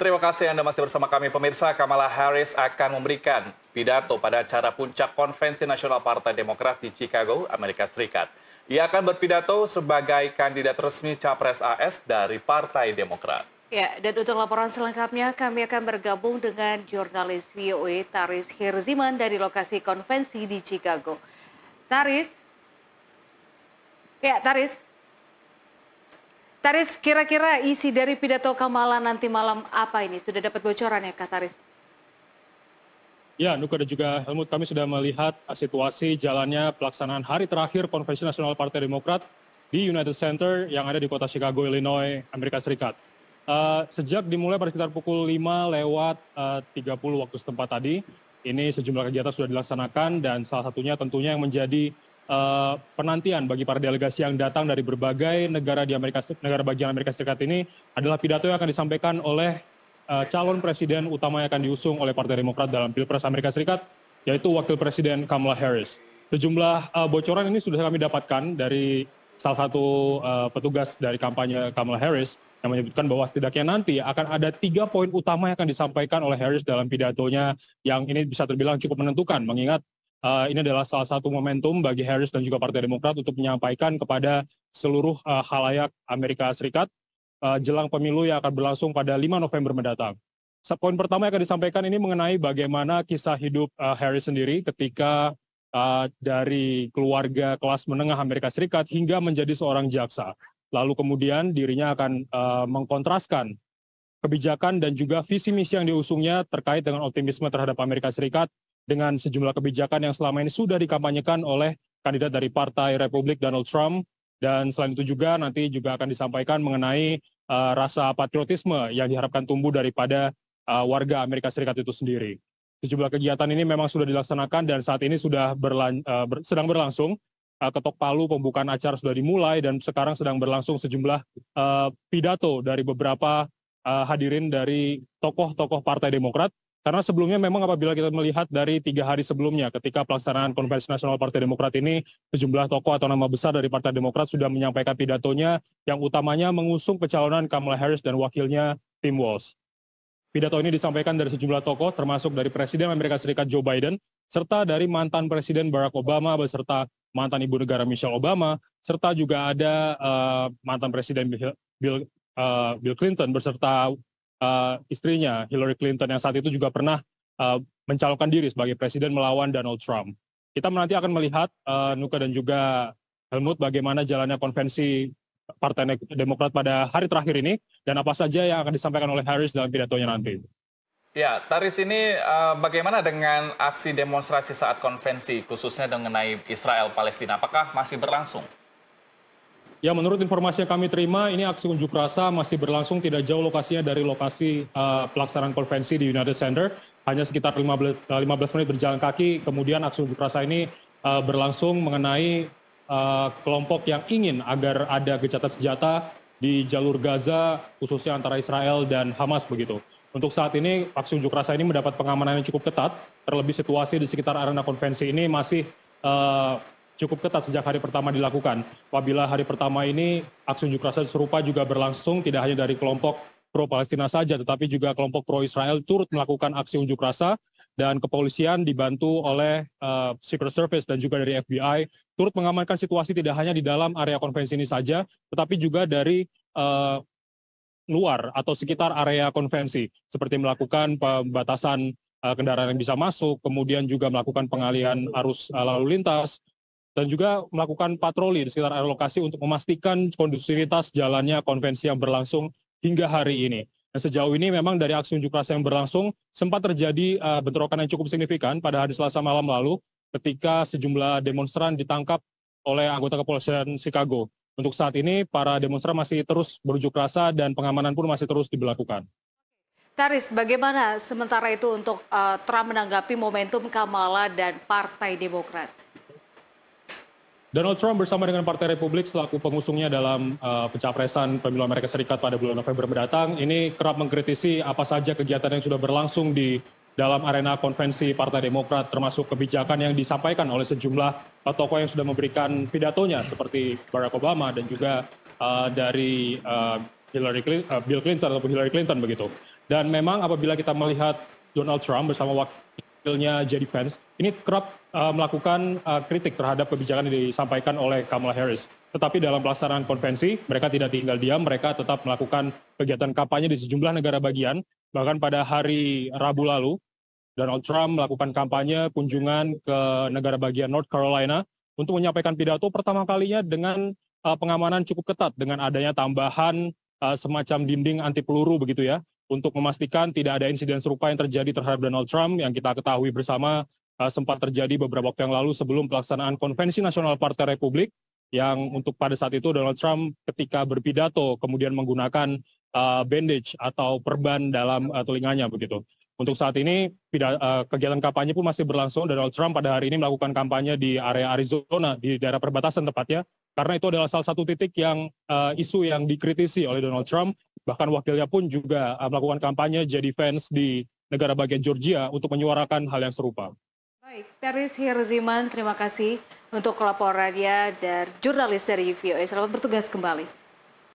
Terima kasih Anda masih bersama kami pemirsa. Kamala Harris akan memberikan pidato pada acara puncak Konvensi Nasional Partai Demokrat di Chicago, Amerika Serikat. Ia akan berpidato sebagai kandidat resmi Capres AS dari Partai Demokrat. Ya, dan untuk laporan selengkapnya kami akan bergabung dengan jurnalis VOA e, Taris Hirziman dari lokasi konvensi di Chicago. Taris? Ya, Taris. Taris, kira-kira isi dari pidato Kamala nanti malam apa ini? Sudah dapat bocoran ya, Kak Taris? Ya, Nuka dan juga Helmut, kami sudah melihat situasi jalannya pelaksanaan hari terakhir Konvensi Nasional Partai Demokrat di United Center yang ada di kota Chicago, Illinois, Amerika Serikat. Uh, sejak dimulai pada sekitar pukul 5 lewat eh, uh, 30 waktu setempat tadi, ini sejumlah kegiatan sudah dilaksanakan dan salah satunya tentunya yang menjadi uh, penantian bagi para delegasi yang datang dari berbagai negara di Amerika negara bagian Amerika Serikat ini adalah pidato yang akan disampaikan oleh uh, calon presiden utama yang akan diusung oleh Partai Demokrat dalam Pilpres Amerika Serikat yaitu Wakil Presiden Kamala Harris. Sejumlah uh, bocoran ini sudah kami dapatkan dari salah satu uh, petugas dari kampanye Kamala Harris yang menyebutkan bahwa setidaknya nanti akan ada tiga poin utama yang akan disampaikan oleh Harris dalam pidatonya yang ini bisa terbilang cukup menentukan mengingat uh, ini adalah salah satu momentum bagi Harris dan juga Partai Demokrat untuk menyampaikan kepada seluruh uh, eh, halayak Amerika Serikat uh, jelang pemilu yang akan berlangsung pada 5 November mendatang. Poin pertama yang akan disampaikan ini mengenai bagaimana kisah hidup uh, Harris sendiri ketika uh, dari keluarga kelas menengah Amerika Serikat hingga menjadi seorang jaksa. Lalu kemudian dirinya akan uh, mengkontraskan kebijakan dan juga visi misi yang diusungnya terkait dengan optimisme terhadap Amerika Serikat dengan sejumlah kebijakan yang selama ini sudah dikampanyekan oleh kandidat dari Partai Republik Donald Trump dan selain itu juga nanti juga akan disampaikan mengenai uh, rasa patriotisme yang diharapkan tumbuh daripada uh, warga Amerika Serikat itu sendiri. Sejumlah kegiatan ini memang sudah dilaksanakan dan saat ini sudah berlan, uh, ber, sedang berlangsung. Uh, ketok palu pembukaan acara sudah dimulai dan sekarang sedang berlangsung sejumlah uh, pidato dari beberapa uh, hadirin dari tokoh-tokoh Partai Demokrat karena sebelumnya memang apabila kita melihat dari tiga hari sebelumnya ketika pelaksanaan konvensi nasional Partai Demokrat ini sejumlah tokoh atau nama besar dari Partai Demokrat sudah menyampaikan pidatonya yang utamanya mengusung pencalonan Kamala Harris dan wakilnya Tim Walz. Pidato ini disampaikan dari sejumlah tokoh termasuk dari Presiden Amerika Serikat Joe Biden serta dari mantan Presiden Barack Obama beserta mantan Ibu Negara Michelle Obama serta juga ada uh, mantan Presiden Bill, Bill, uh, Bill Clinton beserta uh, istrinya Hillary Clinton yang saat itu juga pernah uh, mencalonkan diri sebagai presiden melawan Donald Trump. Kita nanti akan melihat uh, Nuka dan juga Helmut bagaimana jalannya konvensi Partai Demokrat pada hari terakhir ini dan apa saja yang akan disampaikan oleh Harris dalam pidatonya nanti. Ya, Taris ini uh, bagaimana dengan aksi demonstrasi saat konvensi khususnya mengenai Israel Palestina? Apakah masih berlangsung? Ya, menurut informasi yang kami terima, ini aksi unjuk rasa masih berlangsung tidak jauh lokasinya dari lokasi uh, pelaksanaan konvensi di United Center. Hanya sekitar 15, 15 eh, menit berjalan kaki, kemudian aksi unjuk rasa ini uh, berlangsung mengenai uh, kelompok yang ingin agar ada gencatan senjata di jalur Gaza, khususnya antara Israel dan Hamas begitu. Untuk saat ini, aksi unjuk rasa ini mendapat pengamanan yang cukup ketat, terlebih situasi di sekitar arena konvensi ini masih uh, cukup ketat sejak hari pertama dilakukan. Apabila hari pertama ini aksi unjuk rasa serupa juga berlangsung tidak hanya dari kelompok pro Palestina saja, tetapi juga kelompok pro Israel turut melakukan aksi unjuk rasa dan kepolisian dibantu oleh uh, Secret Service dan juga dari FBI turut mengamankan situasi tidak hanya di dalam area konvensi ini saja, tetapi juga dari uh, luar atau sekitar area konvensi, seperti melakukan pembatasan eh, kendaraan yang bisa masuk, kemudian juga melakukan pengalihan arus lalu lintas, dan juga melakukan patroli di sekitar lokasi untuk memastikan kondusivitas jalannya konvensi yang berlangsung hingga hari ini. Dan sejauh ini memang dari aksi unjuk rasa yang berlangsung sempat terjadi uh, bentrokan yang cukup signifikan pada hari Selasa malam lalu ketika sejumlah demonstran ditangkap oleh anggota kepolisian Chicago. Untuk saat ini para demonstran masih terus berunjuk rasa dan pengamanan pun masih terus diberlakukan. Taris, bagaimana sementara itu untuk uh, Trump menanggapi momentum Kamala dan Partai Demokrat? Donald Trump bersama dengan Partai Republik selaku pengusungnya dalam uh, pencapresan pemilu Amerika Serikat pada bulan November mendatang ini kerap mengkritisi apa saja kegiatan yang sudah berlangsung di dalam arena konvensi Partai Demokrat termasuk kebijakan yang disampaikan oleh sejumlah tokoh yang sudah memberikan pidatonya seperti Barack Obama dan juga uh, dari uh, Hillary Clinton, uh, Bill Clinton ataupun Hillary Clinton begitu. Dan memang apabila kita melihat Donald Trump bersama wakil wakilnya jadi Vance, ini kerap uh, melakukan uh, kritik terhadap kebijakan yang disampaikan oleh Kamala Harris. Tetapi dalam pelaksanaan konvensi, mereka tidak tinggal diam, mereka tetap melakukan kegiatan kampanye di sejumlah negara bagian. Bahkan pada hari Rabu lalu, Donald Trump melakukan kampanye kunjungan ke negara bagian North Carolina untuk menyampaikan pidato pertama kalinya dengan uh, pengamanan cukup ketat dengan adanya tambahan uh, semacam dinding anti peluru begitu ya untuk memastikan tidak ada insiden serupa yang terjadi terhadap Donald Trump yang kita ketahui bersama uh, sempat terjadi beberapa waktu yang lalu sebelum pelaksanaan konvensi nasional Partai Republik yang untuk pada saat itu Donald Trump ketika berpidato kemudian menggunakan uh, bandage atau perban dalam uh, telinganya begitu. Untuk saat ini uh, kegiatan kampanye pun masih berlangsung. Donald Trump pada hari ini melakukan kampanye di area Arizona di daerah perbatasan tepatnya karena itu adalah salah satu titik yang uh, isu yang dikritisi oleh Donald Trump. Bahkan wakilnya pun juga uh, melakukan kampanye jadi fans di negara bagian Georgia untuk menyuarakan hal yang serupa. Baik, Teris Hirziman, terima kasih untuk laporannya dari jurnalis dari UVOA. Selamat bertugas kembali.